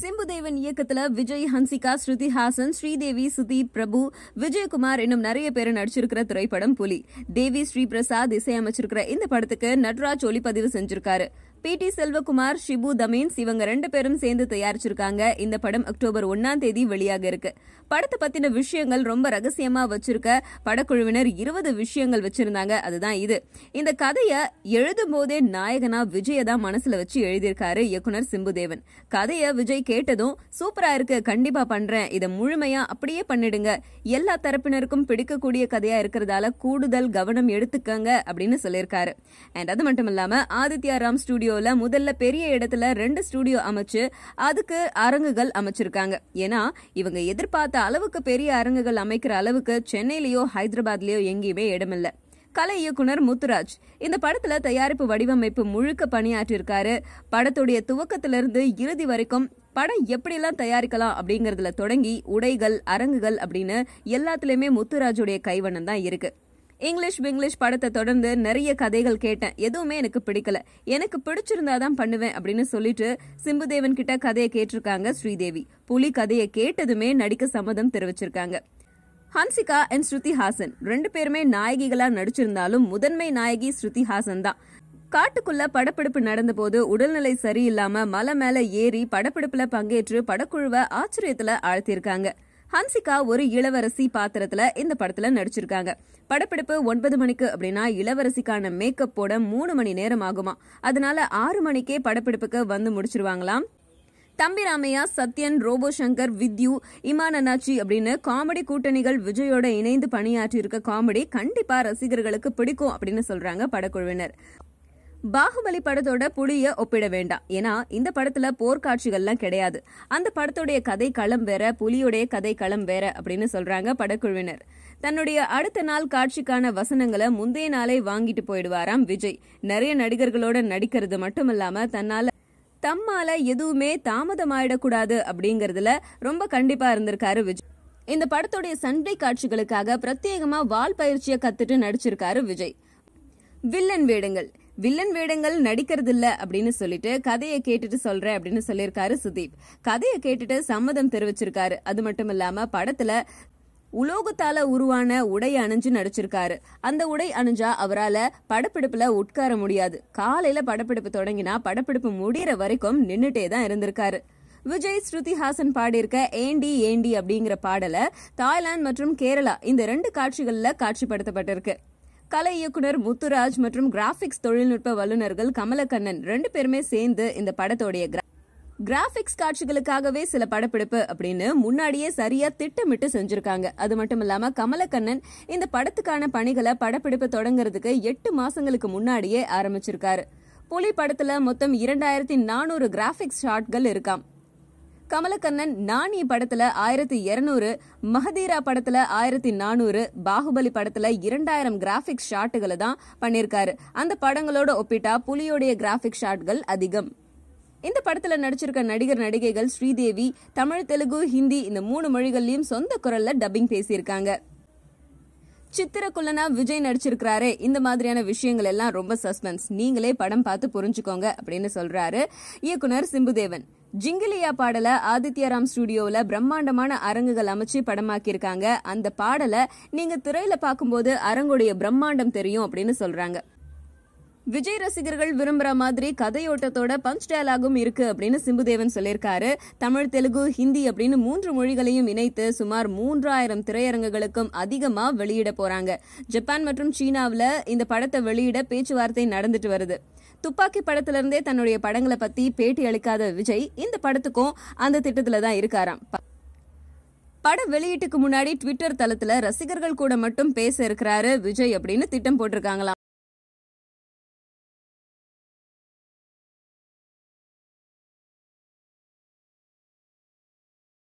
சிம்புதேவன் இயக்கத்துல விஜய் ஹன்சிகா ஸ்ருதி ஹாசன் ஸ்ரீதேவி சுதீப் பிரபு விஜயகுமார் இன்னும் நிறைய பேர் நடிச்சிருக்கிற திரைப்படம் புலி தேவி ஸ்ரீ பிரசாத் இசையமைச்சிருக்கிற இந்த படத்துக்கு நட்ராஜ் ஒளிப்பதிவு செஞ்சிருக்காரு பி டி செல்வகுமார் ஷிபு தமீன்ஸ் இவங்க ரெண்டு பேரும் சேர்ந்து தயாரிச்சிருக்காங்க இந்த படம் அக்டோபர் ஒன்னாம் தேதி வெளியாக இருக்கு படத்தை பத்தின விஷயங்கள் ரொம்ப ரகசியமா வச்சிருக்க படக்குழுவினர் இருபது விஷயங்கள் வச்சிருந்தாங்க அதுதான் இது இந்த கதையை எழுதும் போதே நாயகனா விஜய தான் மனசுல வச்சு எழுதியிருக்காரு இயக்குனர் சிம்புதேவன் கதையை விஜய் கேட்டதும் சூப்பரா இருக்கு கண்டிப்பா பண்றேன் இதை முழுமையா அப்படியே பண்ணிடுங்க எல்லா தரப்பினருக்கும் பிடிக்கக்கூடிய கதையா இருக்கிறதால கூடுதல் கவனம் எடுத்துக்கங்க அப்படின்னு சொல்லியிருக்காரு அண்ட் அது மட்டும் இல்லாம ஆதித்யா ராம் ஸ்டுடியோ ஸ்டுடியோல முதல்ல பெரிய இடத்துல ரெண்டு ஸ்டுடியோ அமைச்சு அதுக்கு அரங்குகள் அமைச்சிருக்காங்க ஏன்னா இவங்க எதிர்பார்த்த அளவுக்கு பெரிய அரங்குகள் அமைக்கிற அளவுக்கு சென்னையிலயோ ஹைதராபாத்லயோ எங்கேயுமே இடமில்ல கலை இயக்குனர் முத்துராஜ் இந்த படத்துல தயாரிப்பு வடிவமைப்பு முழுக்க பணியாற்றிருக்காரு படத்துடைய துவக்கத்திலிருந்து இறுதி வரைக்கும் படம் எல்லாம் தயாரிக்கலாம் அப்படிங்கறதுல தொடங்கி உடைகள் அரங்குகள் அப்படின்னு எல்லாத்துலயுமே முத்துராஜுடைய கைவண்ணம் தான் இருக்கு இங்கிலீஷ் இங்கிலீஷ் படத்தை தொடர்ந்து நிறைய கதைகள் கேட்டேன் எதுவுமே எனக்கு பிடிக்கல எனக்கு பிடிச்சிருந்தா தான் பண்ணுவேன் அப்படின்னு சொல்லிட்டு சிம்புதேவன் கிட்ட கதையை கேட்டிருக்காங்க ஸ்ரீதேவி புலி கதையை கேட்டதுமே நடிக்க சம்மதம் தெரிவிச்சிருக்காங்க ஹன்சிகா அண்ட் ஸ்ருதி ஹாசன் ரெண்டு பேருமே நாயகிகளா நடிச்சிருந்தாலும் முதன்மை நாயகி ஸ்ருதி ஹாசன் தான் காட்டுக்குள்ள படப்பிடிப்பு நடந்தபோது உடல்நிலை சரியில்லாம மலை மேல ஏறி படப்பிடிப்புல பங்கேற்று படக்குழுவை ஆச்சரியத்துல ஆழ்த்தியிருக்காங்க ஹன்சிகா ஒரு இளவரசி பாத்திரத்துல இந்த படத்துல நடிச்சிருக்காங்க படப்பிடிப்பு ஒன்பது மணிக்கு அப்படின்னா இளவரசிக்கான மேக்கப் போட மூணு மணி நேரம் ஆகுமா அதனால ஆறு மணிக்கே படப்பிடிப்புக்கு வந்து முடிச்சிருவாங்களாம் தம்பி ராமையா சத்யன் ரோபோ சங்கர் வித்யு இமான அண்ணாச்சி அப்படின்னு காமெடி கூட்டணிகள் விஜயோட இணைந்து பணியாற்றி இருக்க காமெடி கண்டிப்பா ரசிகர்களுக்கு பிடிக்கும் அப்படின்னு சொல்றாங்க படக்குழுவினர் பாகுபலி படத்தோட புலிய ஒப்பிட வேண்டாம் ஏன்னா இந்த படத்துல போர்க்காட்சிகள்லாம் கிடையாது அந்த படத்துடைய கதை களம் வேற புலியுடைய கதை களம் வேற அப்படின்னு சொல்றாங்க படக்குழுவினர் தன்னுடைய அடுத்த நாள் காட்சிக்கான வசனங்களை முந்தைய நாளே வாங்கிட்டு போயிடுவாராம் விஜய் நிறைய நடிகர்களோட நடிக்கிறது மட்டும் தன்னால தம்மால எதுவுமே தாமதமாயிடக்கூடாது அப்படிங்கறதுல ரொம்ப கண்டிப்பா இருந்திருக்காரு விஜய் இந்த படத்துடைய சண்டை காட்சிகளுக்காக பிரத்யேகமா வால் பயிற்சியை கத்துட்டு நடிச்சிருக்காரு விஜய் வில்லன் வேடங்கள் வில்லன் வேடங்கள் நடிக்கிறது இல்ல அப்படின்னு சொல்லிட்டு கதையை கேட்டுட்டு சொல்றேன் அப்படின்னு சொல்லியிருக்காரு சுதீப் கதையை கேட்டுட்டு சம்மதம் தெரிவிச்சிருக்காரு அது மட்டும் இல்லாம படத்துல உலோகத்தால உருவான உடை அணிஞ்சு நடிச்சிருக்காரு அந்த உடை அணிஞ்சா அவரால் படப்பிடிப்புல உட்கார முடியாது காலையில படப்பிடிப்பு தொடங்கினா படப்பிடிப்பு முடியற வரைக்கும் நின்றுட்டே தான் இருந்திருக்காரு விஜய் ஸ்ருதி ஹாசன் பாடியிருக்க ஏண்டி ஏண்டி அப்படிங்கிற பாடலை தாய்லாந்து மற்றும் கேரளா இந்த ரெண்டு காட்சிகளில் காட்சிப்படுத்தப்பட்டிருக்கு கலை இயக்குனர் முத்துராஜ் மற்றும் கிராஃபிக்ஸ் தொழில்நுட்ப வல்லுநர்கள் கமலக்கண்ணன் ரெண்டு பேருமே சேர்ந்து இந்த படத்தோடைய கிராஃபிக்ஸ் காட்சிகளுக்காகவே சில படப்பிடிப்பு அப்படின்னு முன்னாடியே சரியா திட்டமிட்டு செஞ்சிருக்காங்க அது மட்டும் இல்லாம கமலக்கண்ணன் இந்த படத்துக்கான பணிகளை படப்பிடிப்பு தொடங்குறதுக்கு எட்டு மாசங்களுக்கு முன்னாடியே ஆரம்பிச்சிருக்காரு புலி படத்துல மொத்தம் இரண்டாயிரத்தி நானூறு கிராஃபிக்ஸ் ஷாட்கள் இருக்காம் கமலக்கண்ணன் நாணி படத்துல ஆயிரத்தி இருநூறு மகதீரா படத்துல ஆயிரத்தி நானூறு பாகுபலி படத்துல இரண்டாயிரம் கிராஃபிக்ஸ் ஷாட்டுகளை தான் பண்ணியிருக்காரு அந்த படங்களோட ஒப்பிட்டா புலியோடைய கிராஃபிக் ஷாட்கள் அதிகம் இந்த படத்துல நடிச்சிருக்க நடிகர் நடிகைகள் ஸ்ரீதேவி தமிழ் தெலுங்கு ஹிந்தி இந்த மூணு மொழிகள்லயும் சொந்த குரல்ல டப்பிங் பேசியிருக்காங்க சித்திரக்குள்ளனா விஜய் நடிச்சிருக்கிறாரே இந்த மாதிரியான விஷயங்கள் எல்லாம் ரொம்ப சஸ்பென்ஸ் நீங்களே படம் பார்த்து புரிஞ்சுக்கோங்க அப்படின்னு சொல்றாரு இயக்குனர் சிம்புதேவன் ஜிங்கிலியா பாடலை ஆதித்யாராம் ஸ்டுடியோவில் பிரம்மாண்டமான அரங்குகள் அமைச்சு படமாக்கியிருக்காங்க அந்த பாடலை நீங்கள் திரையில் பார்க்கும்போது அரங்குடைய பிரம்மாண்டம் தெரியும் அப்படின்னு சொல்கிறாங்க விஜய் ரசிகர்கள் விரும்புற மாதிரி கதையோட்டத்தோட பஞ்ச் டயலாகும் இருக்கு அப்படின்னு சிம்புதேவன் சொல்லியிருக்காரு தமிழ் தெலுங்கு ஹிந்தி அப்படின்னு மூன்று மொழிகளையும் இணைத்து சுமார் மூன்றாயிரம் திரையரங்குகளுக்கும் அதிகமாக வெளியிட போறாங்க ஜப்பான் மற்றும் சீனாவில் இந்த படத்தை வெளியிட பேச்சுவார்த்தை நடந்துட்டு வருது துப்பாக்கி படத்திலிருந்தே தன்னுடைய படங்களை பத்தி பேட்டி அளிக்காத விஜய் இந்த படத்துக்கும் அந்த திட்டத்தில் தான் இருக்காராம் பட வெளியீட்டுக்கு முன்னாடி ட்விட்டர் தளத்துல ரசிகர்கள் கூட மட்டும் பேச இருக்கிறாரு விஜய் அப்படின்னு திட்டம் போட்டிருக்காங்களாம்